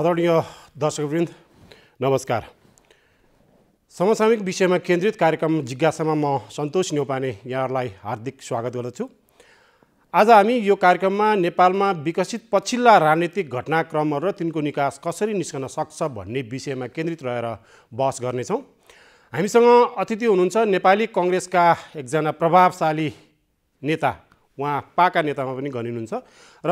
आदरणीय दर्शकवृन्द नमस्कार समसामयिक विषयमा केन्द्रित कार्यक्रम जिज्ञासामा म सन्तोष न्यौपाने यहाँहरूलाई हार्दिक स्वागत गर्दछु आज हामी यो कार्यक्रममा नेपालमा विकसित पछिल्ला राजनीतिक घटनाक्रमहरू र तिनको निकास कसरी निस्कन सक्छ भन्ने विषयमा केन्द्रित रहेर बहस गर्नेछौँ हामीसँग अतिथि हुनुहुन्छ नेपाली कङ्ग्रेसका एकजना प्रभावशाली नेता उहाँ पाका नेतामा पनि गनिनुहुन्छ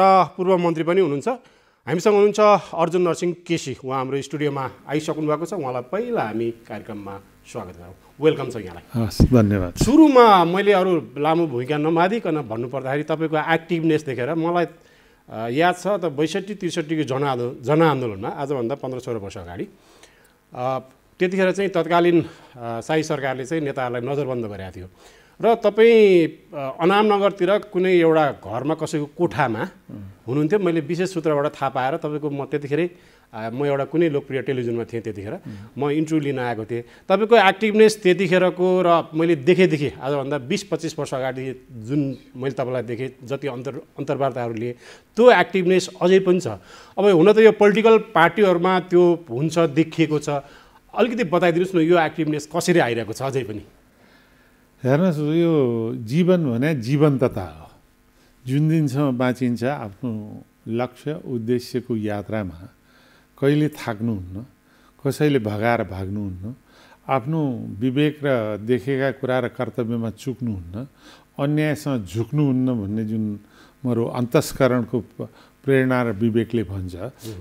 र पूर्व मन्त्री पनि हुनुहुन्छ हामीसँग हुनुहुन्छ अर्जुन नरसिंह केसी उहाँ हाम्रो स्टुडियोमा आइसक्नु भएको छ उहाँलाई पहिला हामी कार्यक्रममा स्वागत गरौँ वेलकम छ यहाँलाई हस् धन्यवाद सुरुमा मैले अरू लामो भूमिका नमाधिकन भन्नुपर्दाखेरि तपाईँको एक्टिभनेस देखेर मलाई याद छ त बैसठी त्रिसठीको जनआन्दो जनआन्दोलनमा आजभन्दा पन्ध्र सोह्र वर्ष अगाडि त्यतिखेर चाहिँ तत्कालीन साई सरकारले चाहिँ नेताहरूलाई नजरबन्द गरेको थियो र तपाईँ अनामनगरतिर कुनै एउटा घरमा कसैको कोठामा हुनुहुन्थ्यो मैले विशेष सूत्रबाट थाहा पाएर तपाईँको म त्यतिखेरै म एउटा कुनै लोकप्रिय टेलिभिजनमा थिएँ त्यतिखेर म इन्टरभ्यू लिन आएको थिएँ तपाईँको एक्टिभनेस त्यतिखेरको र मैले देखेदेखि आजभन्दा बिस पच्चिस वर्ष अगाडि जुन मैले तपाईँलाई देखेँ जति अन्तर अन्तर्वार्ताहरू लिएँ त्यो एक्टिभनेस अझै पनि छ अब हुन त यो पोलिटिकल पार्टीहरूमा त्यो हुन्छ देखिएको छ अलिकति बताइदिनुहोस् न यो एक्टिभनेस कसरी आइरहेको छ अझै पनि हेर्नुहोस् यो जीवन भने जीवन्तता हो जुन दिनसम्म बाँचिन्छ आफ्नो लक्ष्य उद्देश्यको यात्रामा कहिले थाक्नुहुन्न कसैले भगाएर भाग्नुहुन्न आफ्नो विवेक र देखेका कुरा र कर्तव्यमा चुक्नुहुन्न अन्यायसँग झुक्नुहुन्न भन्ने जुन मेरो अन्तस्करणको प्रेरणा र विवेकले भन्छ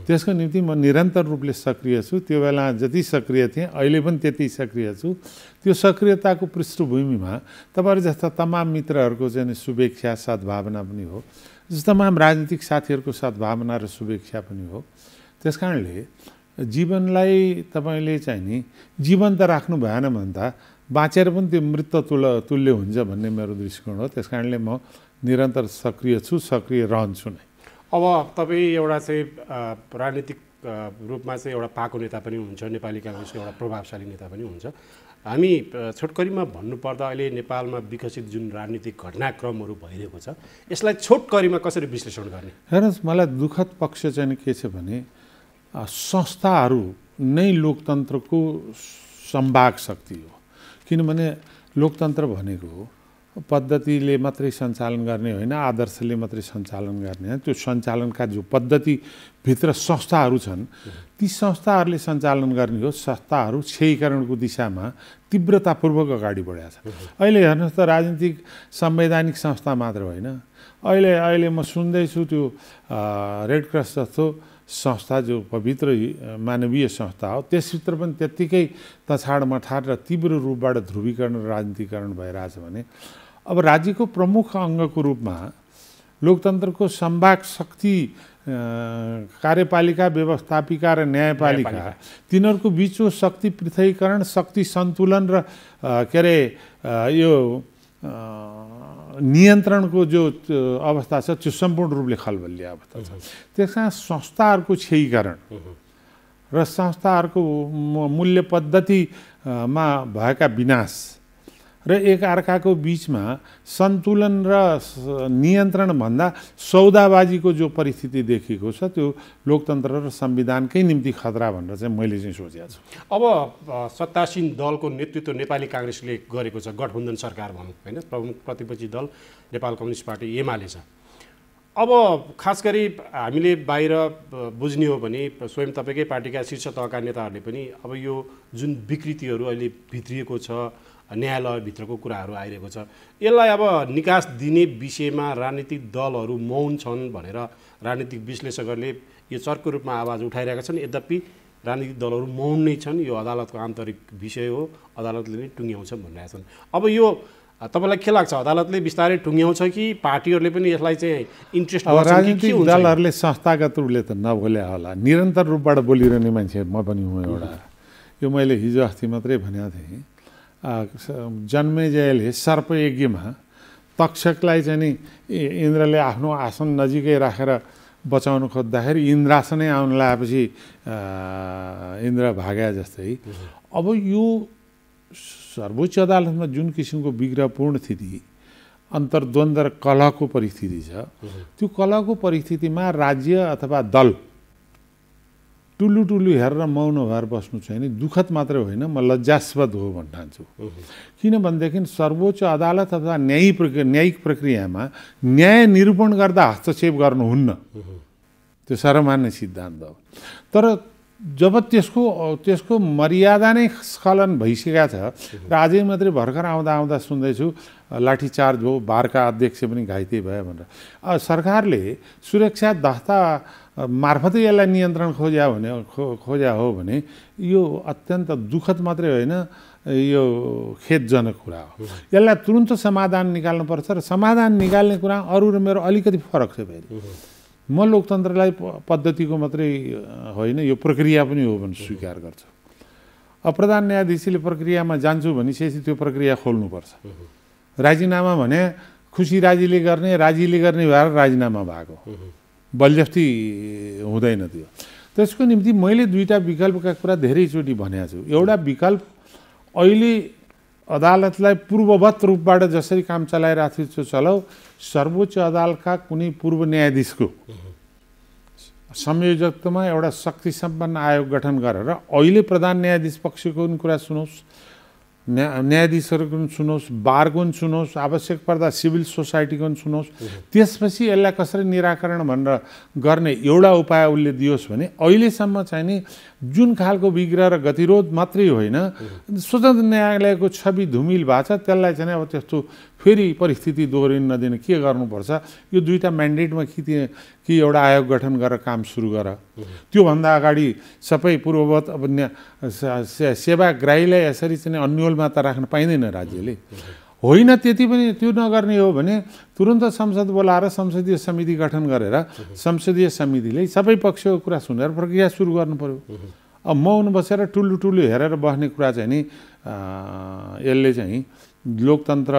त्यसको निम्ति म निरन्तर रूपले सक्रिय छु त्यो बेला जति सक्रिय थिएँ अहिले पनि त्यति सक्रिय छु त्यो सक्रियताको पृष्ठभूमिमा तपाईँहरू जस्ता तमाम मित्रहरूको चाहिँ शुभेच्छा सद्भावना पनि हो जस्तो तमाम राजनीतिक साथीहरूको सद्भावना र शुभेच्छा पनि हो त्यस कारणले जीवनलाई तपाईँले चाहिँ नि जीवन्त राख्नु भएन भन्दा बाँचेर पनि त्यो मृत तुल तुल्य हुन्छ भन्ने मेरो दृष्टिकोण हो त्यस कारणले म निरन्तर सक्रिय छु सक्रिय रहन्छु नै अब तपाईँ एउटा चाहिँ राजनीतिक रूपमा चाहिँ एउटा पाको नेता पनि हुन्छ नेपाली काङ्ग्रेसको एउटा प्रभावशाली नेता पनि हुन्छ हामी छोटकरीमा भन्नुपर्दा अहिले नेपालमा विकसित जुन राजनीतिक घटनाक्रमहरू भइरहेको छ यसलाई छोटकरीमा कसरी विश्लेषण गर्ने हेर्नुहोस् मलाई दुःखद पक्ष चाहिँ के छ भने संस्थाहरू नै लोकतन्त्रको सम्भाग शक्ति हो किनभने लोकतन्त्र भनेको पद्धतिले मात्रै सञ्चालन गर्ने होइन आदर्शले मात्रै सञ्चालन गर्ने होइन त्यो सञ्चालनका जो पद्धतिभित्र संस्थाहरू छन् ती संस्थाहरूले सञ्चालन गर्ने हो संस्थाहरू क्षयीकरणको दिशामा तीव्रतापूर्वक अगाडि बढाएको छ अहिले हेर्नुहोस् त राजनीतिक संवैधानिक संस्था मात्र होइन अहिले अहिले म सुन्दैछु त्यो रेड क्रस जस्तो संस्था जो पवित्र मानवीय संस्था हो त्यसभित्र पनि त्यत्तिकै तछाड मठाड र तीव्र रूपबाट ध्रुवीकरण र राजनीतिकरण भइरहेछ भने अब राज्यको प्रमुख अङ्गको रूपमा लोकतन्त्रको सम्भाग शक्ति कार्यपालिका व्यवस्थापिका र न्यायपालिका तिनीहरूको बिचको शक्ति पृथकीकरण शक्ति सन्तुलन र के अरे यो नियन्त्रणको जो अवस्था छ त्यो सम्पूर्ण रूपले खलबल्य अवस्था छ त्यस कारण संस्थाहरूको क्षयीकरण र संस्थाहरूको मूल्य पद्धतिमा भएका विनाश र एक अर्काको बिचमा सन्तुलन र नियन्त्रणभन्दा सौदाबाजीको जो परिस्थिति देखिएको छ त्यो लोकतन्त्र र संविधानकै निम्ति खतरा भनेर चाहिँ मैले चाहिँ सोचेको छु अब सत्तासीन दलको नेतृत्व नेपाली काङ्ग्रेसले गरेको छ गठबन्धन सरकार भनौँ होइन प्रमुख प्रतिपक्षी दल नेपाल कम्युनिस्ट पार्टी एमाले छ अब खास गरी हामीले बाहिर बुझ्ने हो भने स्वयं तपाईँकै पार्टीका शीर्ष तहका नेताहरूले पनि अब यो जुन विकृतिहरू अहिले भित्रिएको छ न्यायालयभित्रको कुराहरू आइरहेको छ यसलाई अब निकास दिने विषयमा राजनीतिक दलहरू मौन छन् भनेर राजनीतिक विश्लेषकहरूले यो चर्को रूपमा आवाज उठाइरहेका छन् यद्यपि राजनीतिक दलहरू मौन नै छन् यो अदालतको आन्तरिक विषय हो अदालतले नै टुङ्ग्याउँछ भनिरहेका छन् अब यो तपाईँलाई के लाग्छ अदालतले बिस्तारै टुङ्ग्याउँछ कि पार्टीहरूले पनि यसलाई चाहिँ इन्ट्रेस्ट राजनीतिक दलहरूले संस्थागत रूपले त नबोल्या होला निरन्तर रूपबाट बोलिरहने मान्छे म पनि हुँ एउटा यो मैले हिजो अस्ति मात्रै भनेको थिएँ जन्मेजयले सर्पयज्ञमा तक्षकलाई चाहिँ नि इन्द्रले आफ्नो आसन नजिकै राखेर बचाउनु खोज्दाखेरि इन्द्रासनै आउनु लगाएपछि इन्द्र भाग्या जस्तै अब यो सर्वोच्च अदालतमा जुन किसिमको विग्रहपूर्ण स्थिति अन्तर्द्वन्द र कलहको परिस्थिति छ त्यो कलहको परिस्थितिमा राज्य अथवा दल टुलु टुलु हेरेर मौन भएर बस्नु छैन दुःखद मात्रै होइन म लज्जास्पद हो भन्ठान्छु किनभनेदेखि सर्वोच्च अदालत अथवा न्यायिक प्रक्रिया न्यायिक प्रक्रियामा न्याय निरूपण गर्दा हस्तक्षेप गर्नुहुन्न त्यो सर्वमान्य सिद्धान्त हो तर जब त्यसको त्यसको मर्यादा नै स्खलन भइसकेको छ र अझै मात्रै भर्खर आउँदा आउँदा सुन्दैछु लाठीचार्ज हो बारका अध्यक्ष पनि घाइते भयो भनेर सरकारले सुरक्षा दस्ता मार्फतै यसलाई नियन्त्रण खोज्या भने खोज्या हो भने यो अत्यन्त दुःखद मात्रै होइन यो खेदजनक कुरा हो यसलाई तुरुन्त समाधान निकाल्नुपर्छ र समाधान निकाल्ने कुरा अरू र मेरो अलिकति फरक छ फेरि म लोकतन्त्रलाई पद्धतिको मात्रै होइन यो प्रक्रिया पनि हो भने स्वीकार गर्छु अब प्रधान न्यायाधीशले प्रक्रियामा जान्छु भनेपछि त्यो प्रक्रिया खोल्नुपर्छ राजीनामा भने खुसी राजीले गर्ने राजीले गर्ने भएर राजीनामा भएको बलजस्ती हुँदैन त्यो त्यसको निम्ति मैले दुईवटा विकल्पका कुरा धेरैचोटि भनेको छु एउटा विकल्प अहिले अदालतलाई पूर्ववत रूपबाट जसरी काम चलाइरहेको थियो चलाऊ सर्वोच्च अदालतका कुनै पूर्व न्यायाधीशको संयोजकत्वमा एउटा शक्ति सम्पन्न आयोग गठन गरेर अहिले प्रधान न्यायाधीश पक्षको पनि कुरा सुनोस् न्या न्यायाधीशहरूको पनि सुनोस् बारको पनि सुनोस् आवश्यक पर्दा सिभिल सोसाइटीको पनि सुनोस् त्यसपछि यसलाई कसरी निराकरण भनेर गर्ने एउटा उपाय उसले दियोस् भने अहिलेसम्म चाहिँ नि जुन खालको विग्रह र गतिरोध मात्रै होइन स्वतन्त्र न्यायालयको छवि धुमिल भएको छ त्यसलाई चाहिँ अब त्यस्तो फेरि परिस्थिति दोहोरिन नदिन के गर्नुपर्छ यो दुईवटा म्यान्डेटमा कि कि एउटा आयोग गठन गरेर काम सुरु गर त्योभन्दा अगाडि सबै पूर्ववत अब सेवाग्राहीलाई यसरी चाहिँ अन्यलमा त राख्न पाइँदैन राज्यले होइन त्यति पनि त्यो नगर्ने हो भने तुरन्त संसद बोलाएर संसदीय समिति गठन गरेर संसदीय समितिले सबै पक्षको कुरा सुनेर प्रक्रिया सुरु गर्नु पऱ्यो अब मौन बसेर टुलु टुलु हेरेर बस्ने कुरा चाहिँ नि यसले चाहिँ लोकतन्त्र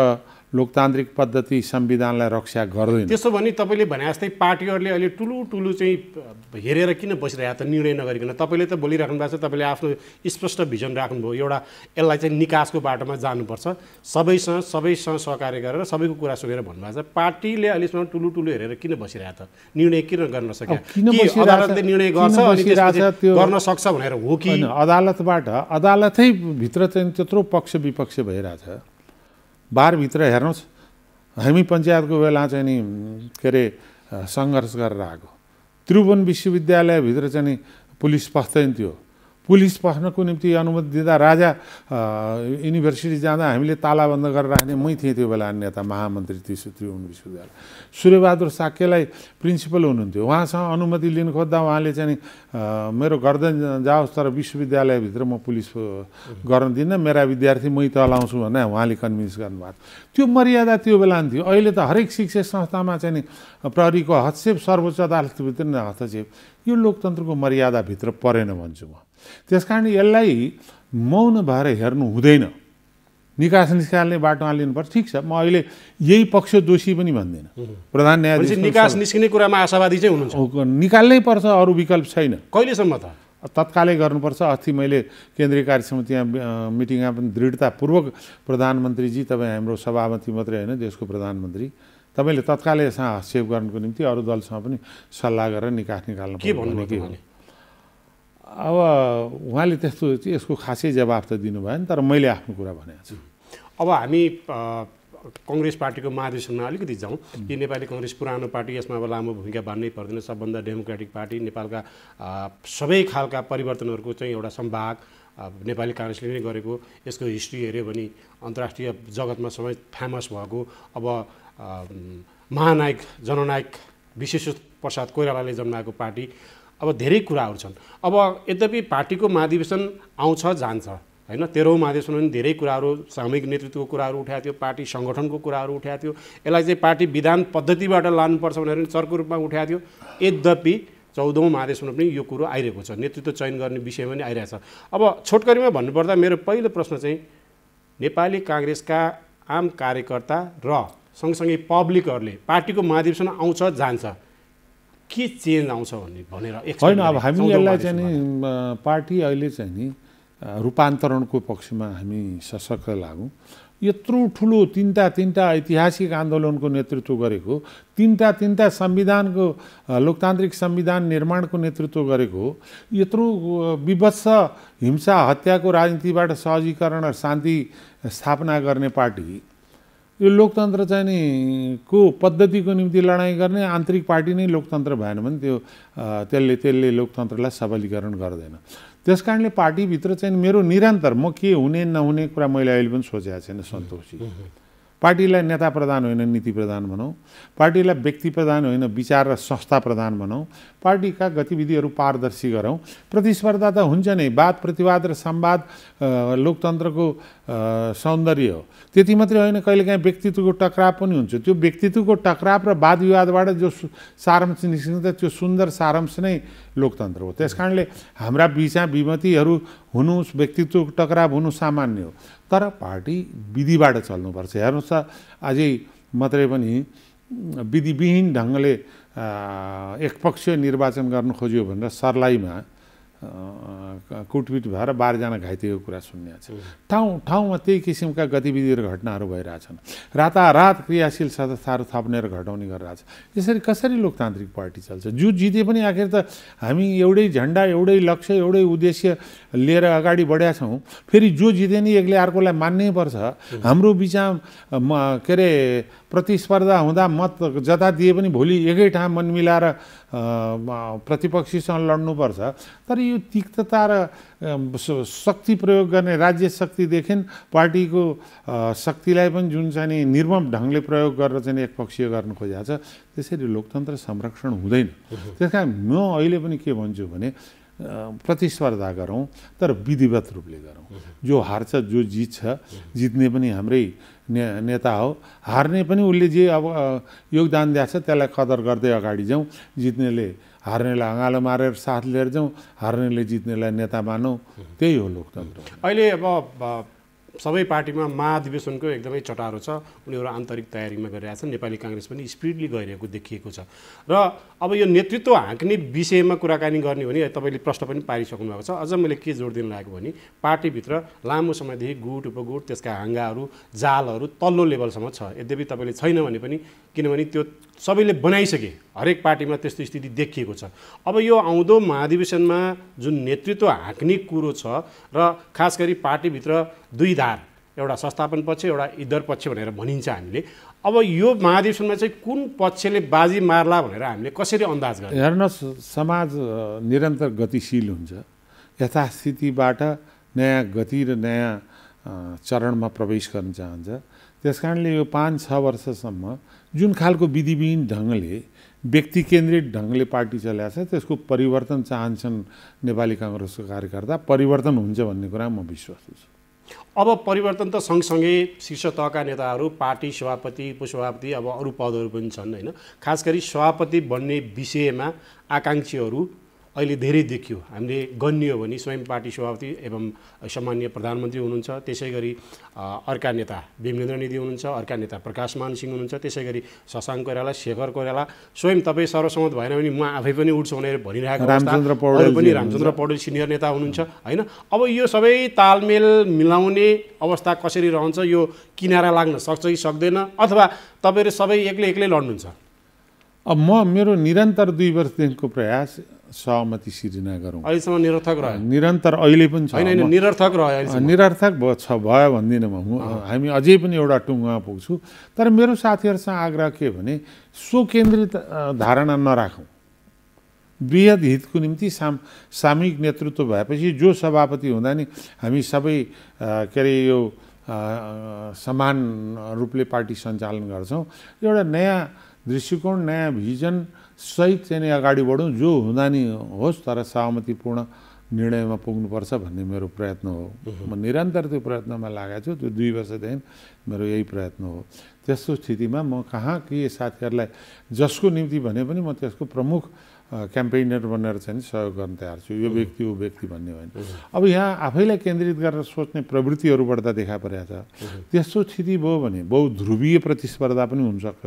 लोकतान्त्रिक पद्धति संविधानलाई रक्षा गर्दैन त्यसो भने तपाईँले भने जस्तै पार्टीहरूले अहिले ठुलो ठुलो चाहिँ हेरेर किन बसिरहेको त निर्णय नगरिकन तपाईँले त बोलिराख्नु भएको छ तपाईँले आफ्नो स्पष्ट भिजन राख्नुभयो एउटा यसलाई चाहिँ निकासको बाटोमा जानुपर्छ सबैसँग सबैसँग सहकार्य गरेर सबैको कुरा सुनेर भन्नुभएको छ पार्टीले अहिलेसम्म ठुलो टुलु हेरेर किन बसिरहेको त निर्णय किन गर्न सक्यो अदालतले निर्णय गर्छ गर्न सक्छ भनेर हो कि अदालतबाट अदालतै भित्र चाहिँ त्यत्रो पक्ष विपक्ष भइरहेछ बारभित्र हेर्नुहोस् हामी पञ्चायतको बेला चाहिँ नि के अरे सङ्घर्ष गरेर आएको त्रिभुवन विश्वविद्यालयभित्र चाहिँ नि पुलिस पस्दैन थियो पुलिस पस्नको निम्ति अनुमति दिँदा राजा युनिभर्सिटी जाँदा हामीले तालाबन्द गरेर राख्ने मै थिएँ त्यो बेला नेता महामन्त्री त्यसो त्रिभुवन विश्वविद्यालय सूर्यबहादुर साक्यलाई प्रिन्सिपल हुनुहुन्थ्यो उहाँसँग अनुमति लिन खोज्दा उहाँले चाहिँ मेरो गर्दैन जाओस् तर विश्वविद्यालयभित्र म पुलिस गर्न दिन्न मेरा विद्यार्थी मै तलाउँछु भनेर उहाँले कन्भिन्स गर्नुभएको त्यो मर्यादा त्यो बेला थियो अहिले त हरेक शिक्षा संस्थामा चाहिँ नि प्रहरीको हस्तक्षेप सर्वोच्च अदालतभित्र नै हस्तक्षेप यो लोकतन्त्रको मर्यादाभित्र परेन भन्छु म त्यस कारण यसलाई मौन भएर हेर्नु हुँदैन निकास निस्काल्ने बाटोमा लिनुपर्छ ठिक छ म अहिले यही पक्ष दोषी पनि भन्दिनँ प्रधान न्यायाधीश निकास निस्किने कुरामा आशावादी चाहिँ हुनुहुन्छ निकाल्नै पर्छ अरू विकल्प छैन कहिलेसम्म त तत्कालै गर्नुपर्छ अस्ति मैले केन्द्रीय कार्य समिति यहाँ मिटिङमा पनि दृढतापूर्वक प्रधानमन्त्रीजी तपाईँ हाम्रो सभापति मात्रै होइन देशको प्रधानमन्त्री तपाईँले तत्कालै यसमा हस्तक्षेप गर्नुको निम्ति अरू दलसँग पनि सल्लाह गरेर निकास निकाल्नु के भन्नु के हो अब उहाँले त्यस्तो यसको खासै जवाफ त दिनुभएन तर मैले आफ्नो कुरा भनेको अब हामी कङ्ग्रेस पार्टीको महाधिवेशनमा अलिकति जाउँ कि नेपाली कङ्ग्रेस पुरानो पार्टी यसमा अब लामो भूमिका भन्नै पर्दैन सबभन्दा डेमोक्रेटिक पार्टी नेपालका सबै खालका परिवर्तनहरूको चाहिँ एउटा सम्भाग नेपाली काङ्ग्रेसले नै गरेको यसको हिस्ट्री हेऱ्यो भने अन्तर्राष्ट्रिय जगतमा सबै फेमस भएको अब महानायक जननायक विशेष प्रसाद कोइरालाले जन्माएको पार्टी अब धेरै कुराहरू छन् अब यद्यपि पार्टीको महाधिवेशन आउँछ जान्छ होइन तेह्रौँ महाधिवेशनमा पनि धेरै कुराहरू सामूहिक नेतृत्वको कुराहरू उठाएको थियो पार्टी सङ्गठनको कुराहरू उठाएको थियो यसलाई चाहिँ पार्टी विधान पद्धतिबाट लानुपर्छ भनेर पनि चर्को रूपमा उठाएको थियो यद्यपि चौधौँ महादेशमा पनि यो कुरो आइरहेको छ नेतृत्व चयन गर्ने विषयमा पनि आइरहेको छ अब छोटकरीमा भन्नुपर्दा मेरो पहिलो प्रश्न चाहिँ नेपाली काङ्ग्रेसका आम कार्यकर्ता र सँगसँगै पब्लिकहरूले पार्टीको महाधिवेशन आउँछ जान्छ के चेन्ज आउँछ भन्ने भनेर होइन अब हामी यसलाई चाहिँ नि पार्टी अहिले चाहिँ नि रूपान्तरणको पक्षमा हामी सशक्त लागौँ यत्रो ठुलो तिनवटा तिनवटा ऐतिहासिक आन्दोलनको नेतृत्व गरेको तिनवटा तिनवटा संविधानको लोकतान्त्रिक संविधान निर्माणको नेतृत्व गरेको यत्रो विभत्स हिंसा हत्याको राजनीतिबाट सहजीकरण र शान्ति स्थापना गर्ने पार्टी यो लोकतन्त्र चाहिँ नि को पद्धतिको निम्ति लडाइँ गर्ने आन्तरिक पार्टी नै लोकतन्त्र भएन भने त्यो त्यसले त्यसले लोकतन्त्रलाई सबलीकरण गर्दैन त्यस कारणले पार्टीभित्र चाहिँ मेरो निरन्तर म के हुने नहुने कुरा मैले अहिले पनि सोचेको छैन सन्तोषी पार्टीलाई नेता प्रधान होइन नीति प्रधान भनौँ पार्टीलाई व्यक्ति प्रधान होइन विचार र संस्था प्रधान भनौँ पार्टीका गतिविधिहरू पारदर्शी गरौँ प्रतिस्पर्धा त हुन्छ नै वाद प्रतिवाद र संवाद लोकतन्त्रको सौन्दर्य हो त्यति मात्रै होइन कहिलेकाहीँ व्यक्तित्वको टक्राव पनि हुन्छ त्यो व्यक्तित्वको टक्राव र वाद विवादबाट जो सारांश निस्किन्छ त्यो सुन्दर सारांश नै लोकतन्त्र हो त्यस कारणले हाम्रा बिचा विमतिहरू हुनु व्यक्तित्वको टक्राव हुनु सामान्य हो तर पार्टी विधिबाट चल्नुपर्छ हेर्नुहोस् त अझै मात्रै पनि विधिविहीन ढङ्गले एकपक्षीय निर्वाचन गर्नु खोज्यो भनेर सर्लाहीमा कुटपिट भएर बाह्रजना घाइतेको कुरा सुन्ने छ ठाउँ ठाउँमा त्यही किसिमका गतिविधि र घटनाहरू भइरहेछन् रातारात क्रियाशील सदस्यहरू थप्ने र घटाउने गरिरहेछ यसरी कसरी लोकतान्त्रिक पार्टी चल्छ जो जिते पनि आखिर त हामी एउटै झन्डा एउटै लक्ष्य एउटै उद्देश्य लिएर अगाडि बढ्या छौँ फेरि जो जिते नि एकले अर्कोलाई मान्नै पर्छ हाम्रो बिचमा के अरे प्रतिस्पर्धा हुँदा मत जता दिए पनि भोलि एकै ठाउँ मन मिलाएर प्रतिपक्षीसँग लड्नुपर्छ तर यो तिक्तता र शक्ति प्रयोग गर्ने राज्य शक्तिदेखि पार्टीको शक्तिलाई पनि जुन चाहिँ नि निर्मम ढङ्गले प्रयोग गरेर चाहिँ एकपक्षीय गर्न खोजेको छ त्यसरी लोकतन्त्र संरक्षण हुँदैन त्यस कारण म अहिले पनि के भन्छु भने प्रतिस्पर्धा गरौँ तर विधिवत रूपले गरौँ जो हार्छ जो जित्छ जित्ने पनि हाम्रै ने नेता हो हार्ने पनि उसले जे अब योगदान दिएको छ त्यसलाई कदर गर्दै अगाडि जाउँ जित्नेले हार्नेलाई अँगालो मारेर साथ लिएर जाउँ हार्नेले जित्नेलाई नेता मानौँ त्यही हो लोकतन्त्र अहिले अब सबै पार्टीमा महाधिवेशनको एकदमै चटारो छ उनीहरू आन्तरिक तयारीमा छन् नेपाली काङ्ग्रेस पनि स्पिडली गइरहेको देखिएको छ र अब यो नेतृत्व हाँक्ने विषयमा कुराकानी गर्ने भने तपाईँले प्रश्न पनि पारिसक्नु भएको छ अझ मैले के जोड दिन लागेको भने पार्टीभित्र लामो समयदेखि गुट उपगुट त्यसका हाँगाहरू जालहरू तल्लो लेभलसम्म छ यद्यपि तपाईँले छैन भने पनि किनभने त्यो सबैले बनाइसके हरेक पार्टीमा त्यस्तो स्थिति देखिएको छ अब यो आउँदो महाधिवेशनमा जुन नेतृत्व हाँक्ने कुरो छ र खास गरी पार्टीभित्र दुई धार एउटा संस्थापन पक्ष एउटा इधर पक्ष भनेर भनिन्छ हामीले अब यो महाधिवेशनमा चाहिँ कुन पक्षले बाजी मार्ला भनेर हामीले कसरी अन्दाज गर्छ हेर्नुहोस् समाज निरन्तर गतिशील हुन्छ यथास्थितिबाट नयाँ गति र नयाँ चरणमा प्रवेश गर्न चाहन्छ त्यस कारणले यो पाँच छ वर्षसम्म जुन खालको विधिविहीन ढङ्गले व्यक्ति केन्द्रित ढङ्गले पार्टी चलाएको छ त्यसको परिवर्तन चाहन्छन् नेपाली काङ्ग्रेसको कार्यकर्ता परिवर्तन हुन्छ भन्ने कुरा म विश्वास छु अब परिवर्तन त सँगसँगै शीर्ष तहका नेताहरू पार्टी सभापति उपसभापति अब अरू पदहरू पनि छन् होइन खास गरी सभापति बन्ने विषयमा आकाङ्क्षीहरू अहिले धेरै देखियो हामीले गन्यो भने स्वयं पार्टी सभापति एवं सामान्य प्रधानमन्त्री हुनुहुन्छ त्यसै गरी अर्का नेता भीमेन्द्र निधि हुनुहुन्छ अर्का नेता प्रकाश मान सिंह हुनुहुन्छ त्यसै गरी शशाङ्क कोइराला शेखर कोइराला स्वयं तपाईँ सर्वसम्मत भएन भने म आफै पनि उठ्छु भनेर भनिरहेको अरू पनि रामचन्द्र पौडेल सिनियर नेता हुनुहुन्छ होइन अब यो सबै तालमेल मिलाउने अवस्था कसरी रहन्छ यो किनारा लाग्न सक्छ कि सक्दैन अथवा तपाईँहरू सबै एक्लै एक्लै लड्नुहुन्छ अब म मेरो निरन्तर दुई वर्षदेखिको प्रयास सहमति सिर्जना गरौँ अहिलेसम्म निरर्थक रह्यो निरन्तर अहिले पनि छ निरर्थक रह्यो निरर्थक भयो छ भयो भन्दिनँ म हामी अझै पनि एउटा टुङ्गामा पुग्छु तर मेरो साथीहरूसँग आग्रह के भने स्वकेन्द्रित धारणा नराखौँ वृहत हितको निम्ति साम सामूहिक नेतृत्व भएपछि जो सभापति हुँदा नि हामी सबै के अरे यो समान रूपले पार्टी सञ्चालन गर्छौँ एउटा नयाँ दृष्टिकोण नयाँ भिजन सहित चाहिँ नि अगाडि बढौँ जो हुँदा नि होस् तर सहमतिपूर्ण निर्णयमा पुग्नुपर्छ भन्ने मेरो प्रयत्न हो म निरन्तर त्यो प्रयत्नमा लागेको छु त्यो दुई वर्षदेखि मेरो यही प्रयत्न हो त्यस्तो स्थितिमा म कहाँ के साथीहरूलाई जसको निम्ति भने पनि म त्यसको प्रमुख क्याम्पेनर बनेर चाहिँ सहयोग गर्न तयार छु यो व्यक्ति ऊ व्यक्ति भन्ने होइन अब यहाँ आफैलाई केन्द्रित गरेर सोच्ने प्रवृत्तिहरू बढ्दा देखा परेको छ त्यस्तो स्थिति भयो भने बहु ध्रुवीय प्रतिस्पर्धा पनि हुनसक्छ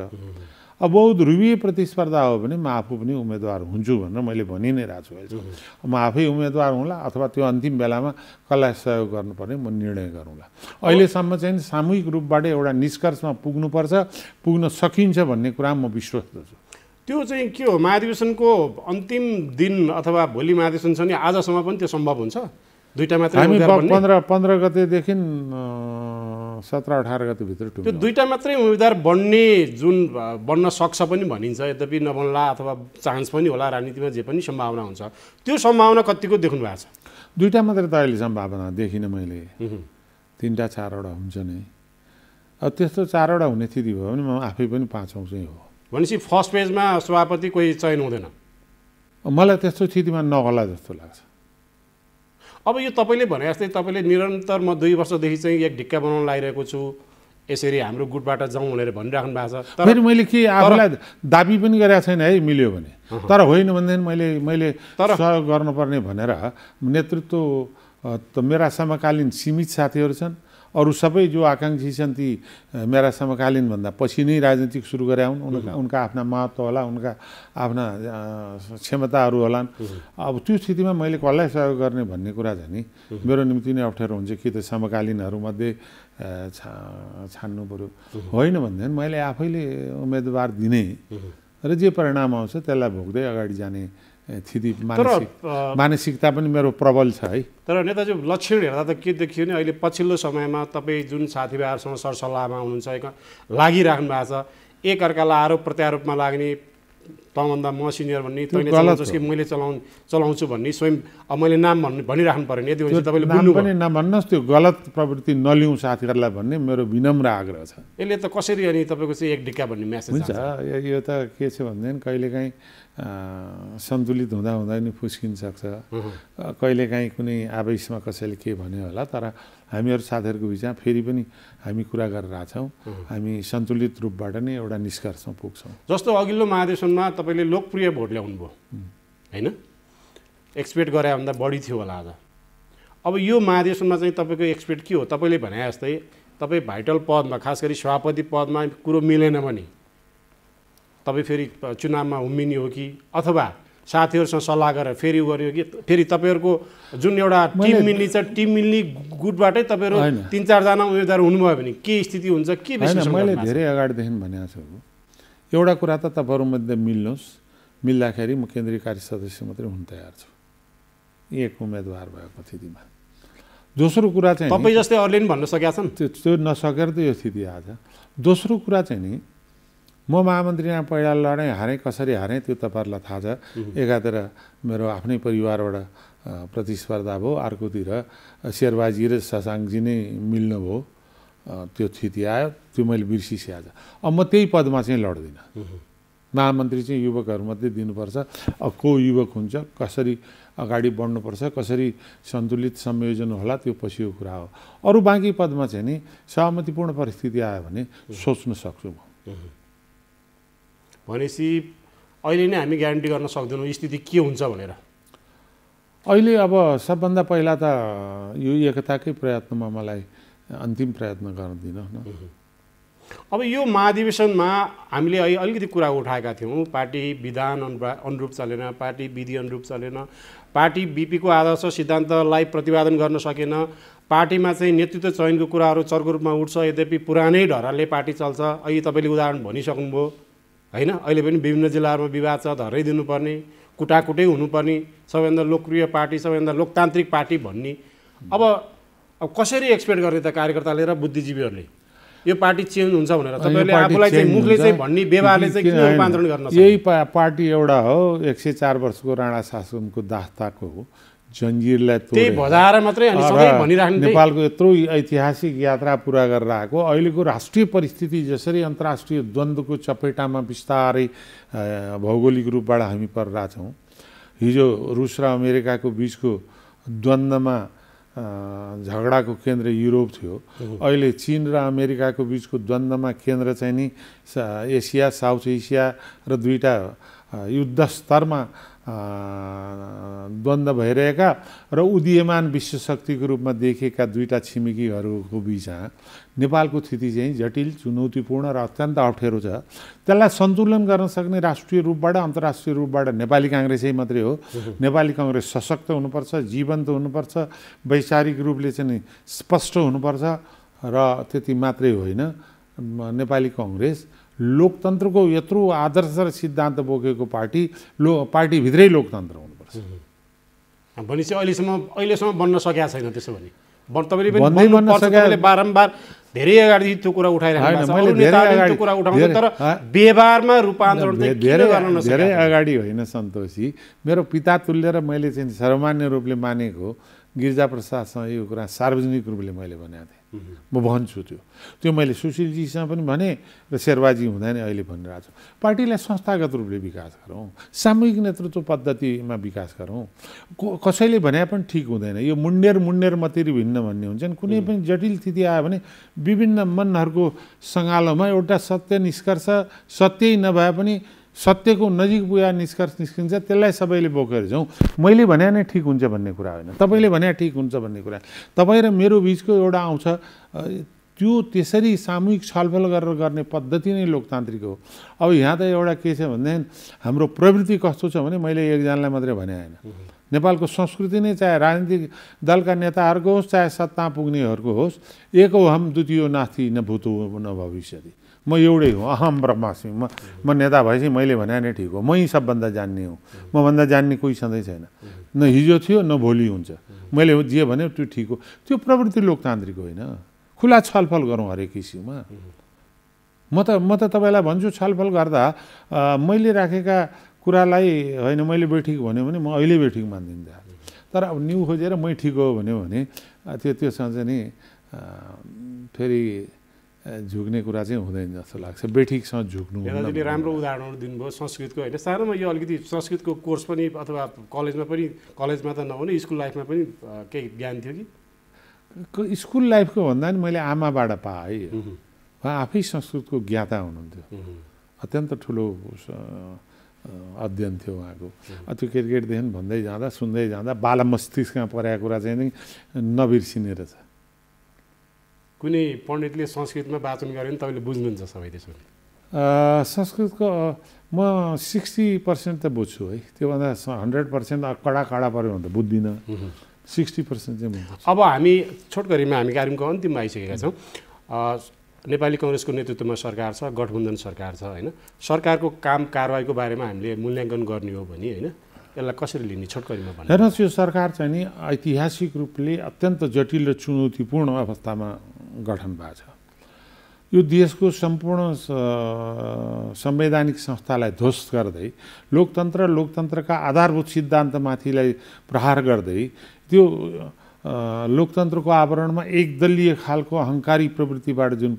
अब रुवी प्रतिस्पर्धा हो भने म आफू पनि उम्मेदवार हुन्छु भनेर मैले भनि नै रहेको छु म आफै उम्मेदवार हुँला अथवा त्यो अन्तिम बेलामा कसलाई सहयोग गर्नुपर्ने म निर्णय गरौँला अहिलेसम्म चाहिँ सामूहिक रूपबाट एउटा निष्कर्षमा पुग्नुपर्छ पुग्न सकिन्छ भन्ने कुरा म विश्वस्त छु त्यो चाहिँ के हो महाधिवेशनको अन्तिम दिन अथवा भोलि महाधिवेशन छ नि आजसम्म पनि त्यो सम्भव हुन्छ दुइटा मात्र पन्ध्र पन्ध्र गतेदेखि सत्र अठार गतिभित्र त्यो दुईवटा मात्रै उम्मेदवार बन्ने जुन बन्न सक्छ पनि भनिन्छ यद्यपि नबन्ला अथवा चान्स पनि होला राजनीतिमा जे पनि सम्भावना हुन्छ त्यो सम्भावना कतिको देख्नु भएको छ दुईवटा मात्रै त अहिले सम्भावना देखिनँ मैले तिनवटा चारवटा हुन्छ नै अब त्यस्तो चारवटा हुने स्थिति भयो भने म आफै पनि पाँचौँ चाहिँ हो भनेपछि फर्स्ट पेजमा सभापति कोही चयन हुँदैन मलाई त्यस्तो स्थितिमा नहोला जस्तो लाग्छ अब यो तपाईँले भने जस्तै तपाईँले निरन्तर म दुई वर्षदेखि चाहिँ एक ढिक्का बनाउन लागिरहेको छु यसरी हाम्रो गुटबाट जाउँ भनेर भनिराख्नु भएको छ तर मैले के आफूलाई दाबी पनि गरेको छैन है मिल्यो भने तर होइन भनेदेखि मैले मैले तर सहयोग गर्नुपर्ने भनेर नेतृत्व त मेरा समकालीन सीमित साथीहरू छन् अरू सबै जो आकाङ्क्षी छन् ती मेरा समकालीनभन्दा पछि नै राजनीतिक सुरु गरे हुन् उनका उनका आफ्ना महत्त्व होला उनका आफ्ना क्षमताहरू होलान् अब त्यो स्थितिमा मैले कसलाई सहयोग गर्ने भन्ने कुरा झन् मेरो निम्ति नै अप्ठ्यारो हुन्छ कि त समकालीनहरूमध्ये छा छान्नु पऱ्यो होइन भनेदेखि मैले आफैले उम्मेदवार दिने र जे परिणाम आउँछ त्यसलाई भोग्दै अगाडि जाने मानसिक मानसिकता पनि मेरो प्रबल छ है तर नेताजी लक्षण हेर्दा त के देखियो भने अहिले पछिल्लो समयमा तपाईँ जुन साथीभाइहरूसँग सरसल्लाहमा हुनुहुन्छ लागिराख्नु भएको छ एक अर्कालाई आरोप प्रत्यारोपमा लाग्ने तँभन्दा म सिनियर भन्ने कि मैले चलाउ चलाउँछु भन्ने स्वयं मैले नाम भन्नु भनिराख्नु पऱ्यो नि यदि तपाईँले पनि नभन्नुहोस् त्यो गलत प्रवृत्ति नलिउँ साथीहरूलाई भन्ने मेरो विनम्र आग्रह छ यसले त कसरी अनि तपाईँको चाहिँ एक ढिक्का भन्ने म्यासेज हुन्छ यो त के छ भनेदेखि कहिलेकाहीँ सन्तुलित हुँदा हुँदा नि फुस्किन सक्छ कहिलेकाहीँ कुनै आवेशमा कसैले के भन्यो होला तर हामीहरू साथीहरूको बिचमा फेरि पनि हामी कुरा गरेर छौँ हामी सन्तुलित रूपबाट नै एउटा निष्कर्षमा पुग्छौँ जस्तो अघिल्लो महाधिवेशनमा तपाईँले लोकप्रिय भोट ल्याउनुभयो होइन एक्सपेक्ट गरे भन्दा बढी थियो होला आज अब यो महाधिवेशनमा चाहिँ तपाईँको एक्सपेक्ट के हो तपाईँले भने जस्तै तपाईँ भाइटल पदमा खास गरी सभापति पदमा कुरो मिलेन भने तपाईँ फेरि चुनावमा हुम्मिने हो कि अथवा साथीहरूसँग सल्लाह गरेर फेरि गऱ्यो कि फेरि तपाईँहरूको जुन एउटा टिम मिल्ने छ टिम मिल्ने गुटबाटै तपाईँहरू तिन चारजना उम्मेदवार हुनुभयो भने के स्थिति हुन्छ के मैले धेरै अगाडिदेखि भनेको छु एउटा कुरा त तपाईँहरूमध्ये मिल्नुहोस् मिल्दाखेरि म केन्द्रीय कार्य सदस्य मात्रै हुन तयार छु एक उम्मेदवार भएको स्थितिमा दोस्रो कुरा चाहिँ तपाईँ जस्तै अरूले पनि भन्न सकेका छन् त्यो त्यो नसकेर त यो स्थिति आज दोस्रो कुरा चाहिँ नि म महामन्त्रीमा पहिला लडेँ हारेँ कसरी हारेँ त्यो तपाईँहरूलाई थाहा छ एकातिर मेरो आफ्नै परिवारबाट प्रतिस्पर्धा भयो अर्कोतिर शेरबाजी र ससाङजी नै मिल्नुभयो त्यो स्थिति आयो त्यो मैले बिर्सिसकेको छ अब म त्यही पदमा चाहिँ लड्दिनँ महामन्त्री चाहिँ युवकहरू मात्रै दिनुपर्छ अब को युवक हुन्छ कसरी अगाडि बढ्नुपर्छ कसरी सन्तुलित संयोजन होला त्यो पछिको कुरा हो अरू बाँकी पदमा चाहिँ नि सहमतिपूर्ण परिस्थिति आयो भने सोच्न सक्छु म भनेपछि अहिले नै हामी ग्यारेन्टी गर्न सक्दैनौँ स्थिति के हुन्छ भनेर अहिले अब सबभन्दा पहिला त यो एकताकै प्रयत्नमा मलाई अन्तिम प्रयत्न गर्न अब यो महाधिवेशनमा हामीले अहिले अलिकति कुरा उठाएका थियौँ पार्टी विधान अनुरूप चलेन पार्टी विधि अनुरूप चलेन पार्टी बिपीको आदर्श सिद्धान्तलाई प्रतिपादन गर्न सकेन पार्टीमा चाहिँ नेतृत्व चयनको कुराहरू चर्को रूपमा उठ्छ यद्यपि पुरानै ढराले पार्टी चल्छ अहिले तपाईँले उदाहरण भनिसक्नुभयो होइन अहिले पनि विभिन्न जिल्लाहरूमा विवाद छ धराइदिनुपर्ने कुटाकुटै हुनुपर्ने सबैभन्दा लोकप्रिय पार्टी सबैभन्दा लोकतान्त्रिक पार्टी भन्ने अब अब कसरी एक्सपेक्ट गर्ने त कार्यकर्ताले र बुद्धिजीवीहरूले यो पार्टी चेन्ज हुन्छ भनेर तपाईँले आफूलाई चाहिँ मुखले चाहिँ भन्ने व्यवहारले चाहिँ किन रूपान्तरण गर्न यही पार्टी एउटा हो एक सय चार वर्षको राणा शासनको दास्ताको हो जन्जिरलाई त्यही मात्रै अनि नेपालको यत्रो ऐतिहासिक यात्रा पुरा गरेर आएको अहिलेको राष्ट्रिय परिस्थिति जसरी अन्तर्राष्ट्रिय द्वन्द्वको चपेटामा बिस्तारै भौगोलिक रूपबाट हामी परिरहेछौँ हिजो रुस र अमेरिकाको बिचको द्वन्द्वमा झगडाको केन्द्र युरोप थियो अहिले चिन र अमेरिकाको बिचको द्वन्द्वमा केन्द्र चाहिँ नि एसिया साउथ एसिया र दुईवटा युद्ध स्तरमा द्वन्द भइरहेका र उदीयमान विश्वशक्तिको रूपमा देखेका दुईवटा छिमेकीहरूको बिचमा नेपालको स्थिति चाहिँ जटिल चुनौतीपूर्ण र अत्यन्त अप्ठ्यारो छ त्यसलाई सन्तुलन गर्न सक्ने राष्ट्रिय रूपबाट अन्तर्राष्ट्रिय रूपबाट नेपाली काङ्ग्रेसै मात्रै हो नेपाली काङ्ग्रेस सशक्त हुनुपर्छ जीवन्त हुनुपर्छ वैचारिक रूपले चाहिँ स्पष्ट हुनुपर्छ र त्यति मात्रै होइन नेपाली कङ्ग्रेस लोकतन्त्रको यत्रो आदर्श र सिद्धान्त बोकेको पार्टी लो पार्टीभित्रै लोकतन्त्र हुनुपर्छ भनेपछि अहिलेसम्म अहिलेसम्म बन्न सकेका छैन त्यसो भने तपाईँले बारम्बार धेरै अगाडि त्यो कुरा उठाइरहेको तर व्यवहारमा रूपान्तरण धेरै अगाडि होइन सन्तोषी मेरो पिता तुल्य र मैले चाहिँ सर्वमान्य रूपले मानेको गिरिजाप्रसादसँग यो कुरा सार्वजनिक रूपले मैले भनेको थिएँ म भन्छु त्यो त्यो मैले सुशीलजीसँग पनि भने र शेरबाजी हुँदा नै अहिले भनिरहेको छु पार्टीलाई संस्थागत रूपले विकास गरौँ सामूहिक नेतृत्व पद्धतिमा विकास गरौँ कसैले भने पनि ठिक हुँदैन यो मुन्डेर मुन्डेर मात्रै भिन्न भन्ने हुन्छन् कुनै पनि जटिल स्थिति आयो भने विभिन्न मनहरूको सङ्गालोमा एउटा सत्य निष्कर्ष सत्यै नभए पनि सत्यको नजिक पुगा निष्कर्ष निस्किन्छ त्यसलाई सबैले बोकेर जाउँ मैले भने नै ठिक हुन्छ भन्ने कुरा होइन तपाईँले भने ठिक हुन्छ भन्ने कुरा तपाईँ र मेरो बिचको एउटा आउँछ त्यो त्यसरी सामूहिक छलफल गरेर गर्ने पद्धति नै लोकतान्त्रिक हो अब यहाँ त एउटा के छ भनेदेखि हाम्रो प्रवृत्ति कस्तो छ भने मैले एकजनालाई मात्रै भने होइन नेपालको संस्कृति नै चाहे राजनीतिक दलका नेताहरूको होस् चाहे सत्ता पुग्नेहरूको होस् एक हो हाम द्वितीय नाथी न भूतो न भविष्यति म एउटै हो अहम ब्रह्मास्मि म म नेता भएपछि मैले भने नै ठिक हो मै सबभन्दा जान्ने हुँ मभन्दा जान्ने कोही सधैँ छैन न हिजो थियो न भोलि हुन्छ मैले जे भने त्यो ठिक हो त्यो प्रवृत्ति लोकतान्त्रिक होइन खुला छलफल गरौँ हरेक किसिममा म त म त तपाईँलाई भन्छु छलफल गर्दा मैले राखेका कुरालाई होइन मैले बेठिक भन्यो भने म अहिले बेठिक मानिदिन्थेँ तर अब न्यु खोजेर मै ठिक हो भन्यो भने त्यो त्योसँग चाहिँ नि फेरि झुक्ने कुरा चाहिँ हुँदैन जस्तो लाग्छ बेठिकसँग झुक्नु दाजुले राम्रो उदाहरणहरू दिनुभयो संस्कृतको होइन सानोमा यो अलिकति संस्कृतको कोर्स पनि अथवा कलेजमा पनि कलेजमा त नहुने स्कुल लाइफमा पनि केही ज्ञान थियो कि स्कुल लाइफको भन्दा पनि मैले आमाबाट पाएँ है उहाँ आफै संस्कृतको ज्ञाता हुनुहुन्थ्यो अत्यन्त ठुलो अध्ययन थियो उहाँको त्यो क्रिकेटदेखि भन्दै जाँदा सुन्दै जाँदा बाल मस्तिष्कमा परेको कुरा चाहिँ नबिर्सिने रहेछ कुनै पण्डितले संस्कृतमा वाचन गऱ्यो भने तपाईँले बुझ्नुहुन्छ सबै त्यसो संस्कृतको म सिक्सटी पर्सेन्ट त बुझ्छु है त्योभन्दा हन्ड्रेड पर्सेन्ट कडा कडा पऱ्यो भने त बुझ्दिनँ सिक्सटी पर्सेन्ट चाहिँ अब हामी छोटकरीमा हामी कार्यक्रमको अन्तिममा आइसकेका छौँ नेपाली कङ्ग्रेसको नेतृत्वमा सरकार छ गठबन्धन सरकार छ होइन सरकारको काम कारवाहीको बारेमा हामीले मूल्याङ्कन गर्ने हो भने होइन यसलाई कसरी लिने छोटकरीमा हेर्नुहोस् यो सरकार चाहिँ नि ऐतिहासिक रूपले अत्यन्त जटिल र चुनौतीपूर्ण अवस्थामा गठन भएको छ यो देशको सम्पूर्ण संवैधानिक संस्थालाई ध्वस्त गर्दै लोकतन्त्र लोकतन्त्रका आधारभूत सिद्धान्तमाथिलाई प्रहार गर्दै त्यो लोकतन्त्रको आवरणमा एकदलीय खालको अहङ्कारी प्रवृत्तिबाट जुन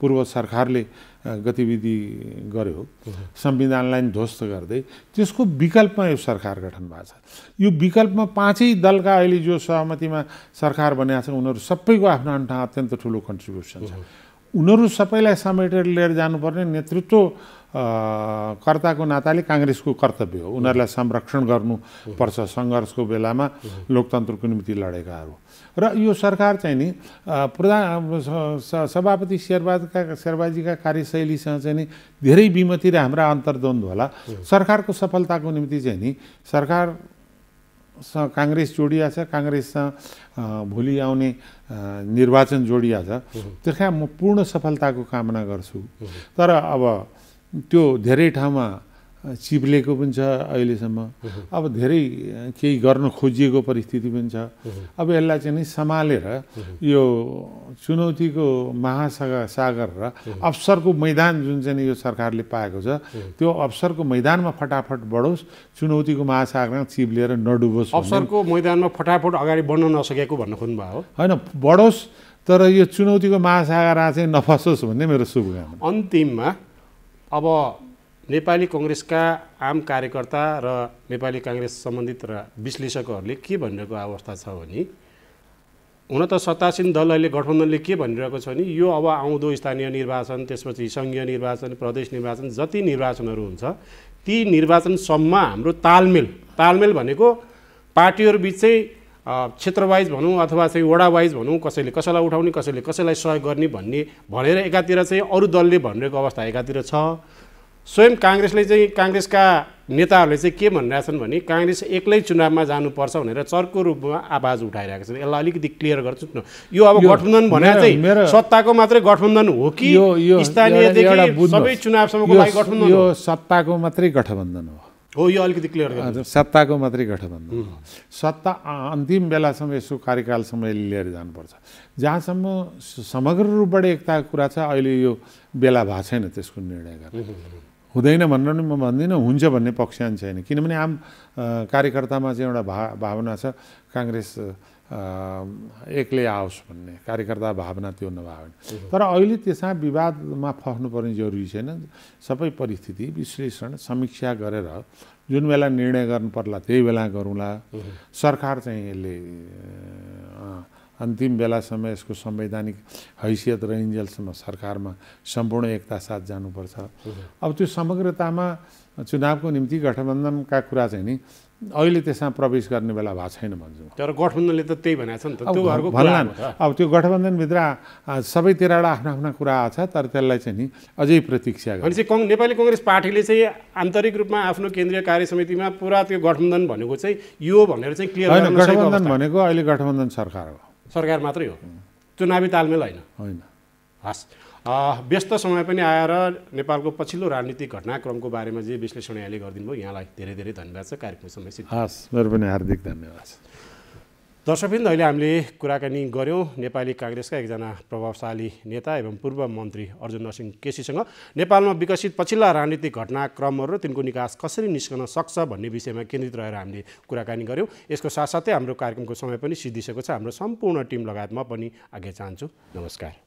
पूर्व सरकारले गतिविधि गर्यो संविधानलाई ध्वस्त गर्दै त्यसको विकल्पमा यो सरकार गठन भएको छ यो विकल्पमा पाँचै दलका अहिले जो सहमतिमा सरकार बनेका छ उनीहरू सबैको आफ्नो आफ्नो अत्यन्त ठुलो कन्ट्रिब्युसन छ उनीहरू सबैलाई समेटेर लिएर जानुपर्ने नेतृत्व कर्ताको नाताले काङ्ग्रेसको कर्तव्य हो उनीहरूलाई संरक्षण गर्नुपर्छ सङ्घर्षको बेलामा लोकतन्त्रको निम्ति लडेकाहरू र यो सरकार चाहिँ नि प्रधान सभापति शेरबाजका शेरबाजीका कार्यशैलीसँग चाहिँ नि धेरै विमति र हाम्रा अन्तर्द्वन्द होला सरकारको सफलताको निम्ति चाहिँ नि सरकार काङ्ग्रेस जोडिया छ काङ्ग्रेससँग भोलि आउने निर्वाचन जोडिया छ कारण म पूर्ण सफलताको कामना गर्छु तर अब त्यो धेरै ठाउँमा चिप्लेको पनि छ अहिलेसम्म अब धेरै केही गर्न खोजिएको परिस्थिति पनि छ अब यसलाई चाहिँ नि सम्हालेर यो चुनौतीको महासागर सागर र अवसरको मैदान जुन चाहिँ यो सरकारले पाएको छ त्यो अवसरको मैदानमा फटाफट बढोस् चुनौतीको महासागरमा चिप्लेर नडुबोस् अवसरको मैदानमा फटाफट अगाडि बढ्न नसकेको भन्न खोज्नुभयो होइन बढोस् तर यो चुनौतीको महासागरा चाहिँ नफसोस् भन्ने मेरो शुभकामना अन्तिममा अब नेपाली कङ्ग्रेसका आम कार्यकर्ता र नेपाली काङ्ग्रेस सम्बन्धित र विश्लेषकहरूले के भनिरहेको अवस्था छ भने हुन त सत्तासीन दल अहिले गठबन्धनले के भनिरहेको छ भने यो अब आउँदो स्थानीय निर्वाचन त्यसपछि सङ्घीय निर्वाचन प्रदेश निर्वाचन जति निर्वाचनहरू हुन्छ ती निर्वाचनसम्म हाम्रो तालमेल तालमेल भनेको पार्टीहरू बिच चाहिँ क्षेत्रवाइज भनौँ अथवा चाहिँ वडावाइज भनौँ कसैले कसैलाई उठाउने कसैले कसैलाई सहयोग गर्ने भन्ने भनेर एकातिर चाहिँ अरू दलले भनिरहेको अवस्था एकातिर छ स्वयं काङ्ग्रेसले चाहिँ काङ्ग्रेसका नेताहरूले चाहिँ के छन् भने काङ्ग्रेस एक्लै चुनावमा जानुपर्छ भनेर चर्को रूपमा आवाज उठाइरहेको छन् यसलाई अलिकति क्लियर गर्छु न यो अब गठबन्धन भने चाहिँ सत्ताको मात्रै गठबन्धन हो कि स्थानीयदेखि सबै चुनावसम्मको लागि गठबन्धन यो सत्ताको मात्रै गठबन्धन हो हो यो अलिकति क्लियर सत्ताको मात्रै गठबन्धन हो सत्ता अन्तिम बेलासम्म यसको कार्यकालसम्म लिएर जानुपर्छ जहाँसम्म समग्र रूपबाट एकताको कुरा छ अहिले यो बेला भएको छैन त्यसको निर्णय गर्नु हुँदैन भनेर पनि म भन्दिनँ हुन्छ भन्ने पक्षान छैन किनभने आम कार्यकर्तामा चाहिँ एउटा भा भावना छ काङ्ग्रेस एक्लै आओस् भन्ने कार्यकर्ता भावना त्यो नभए तर अहिले त्यसमा विवादमा फस्नुपर्ने जरुरी छैन सबै परिस्थिति विश्लेषण समीक्षा गरेर जुन बेला निर्णय गर्नु पर्ला त्यही बेला गरौँला सरकार चाहिँ यसले अन्तिम बेलासम्म यसको संवैधानिक हैसियत र इन्जेलसम्म सरकारमा सम्पूर्ण एकता साथ जानुपर्छ अब त्यो समग्रतामा चुनावको निम्ति गठबन्धनका कुरा चाहिँ नि अहिले त्यसमा प्रवेश गर्ने बेला भएको छैन भन्छु तर गठबन्धनले त त्यही भनेको छ नि त त्यो अब त्यो गठबन्धनभित्र सबैतिरबाट आफ्नो आफ्ना कुरा आएको छ तर त्यसलाई चाहिँ नि अझै प्रतीक्षा भनेपछि कङ नेपाली कङ्ग्रेस पार्टीले चाहिँ आन्तरिक रूपमा आफ्नो केन्द्रीय कार्य समितिमा पुरा त्यो गठबन्धन भनेको चाहिँ यो भनेर चाहिँ क्लियर गठबन्धन भनेको अहिले गठबन्धन सरकार हो सरकार मात्रै हो चुनावी तालमेल होइन होइन हस् व्यस्त समय पनि आएर नेपालको पछिल्लो राजनीतिक घटनाक्रमको बारेमा जे विश्लेषण यहाँले गरिदिनु भयो यहाँलाई धेरै धेरै धन्यवाद छ कार्यक्रम समय हस् मेरो पनि हार्दिक धन्यवाद दर्शकबिन्द अहिले हामीले कुराकानी गऱ्यौँ नेपाली काङ्ग्रेसका एकजना प्रभावशाली नेता एवं पूर्व मन्त्री अर्जुन नरसिंह केसीसँग नेपालमा विकसित पछिल्ला राजनीतिक घटनाक्रमहरू र तिनको निकास कसरी निस्कन सक्छ भन्ने विषयमा केन्द्रित रहेर हामीले कुराकानी गऱ्यौँ यसको साथसाथै हाम्रो कार्यक्रमको समय पनि सिद्धिसकेको छ हाम्रो सम्पूर्ण टिम लगायत म पनि आज्ञा चाहन्छु नमस्कार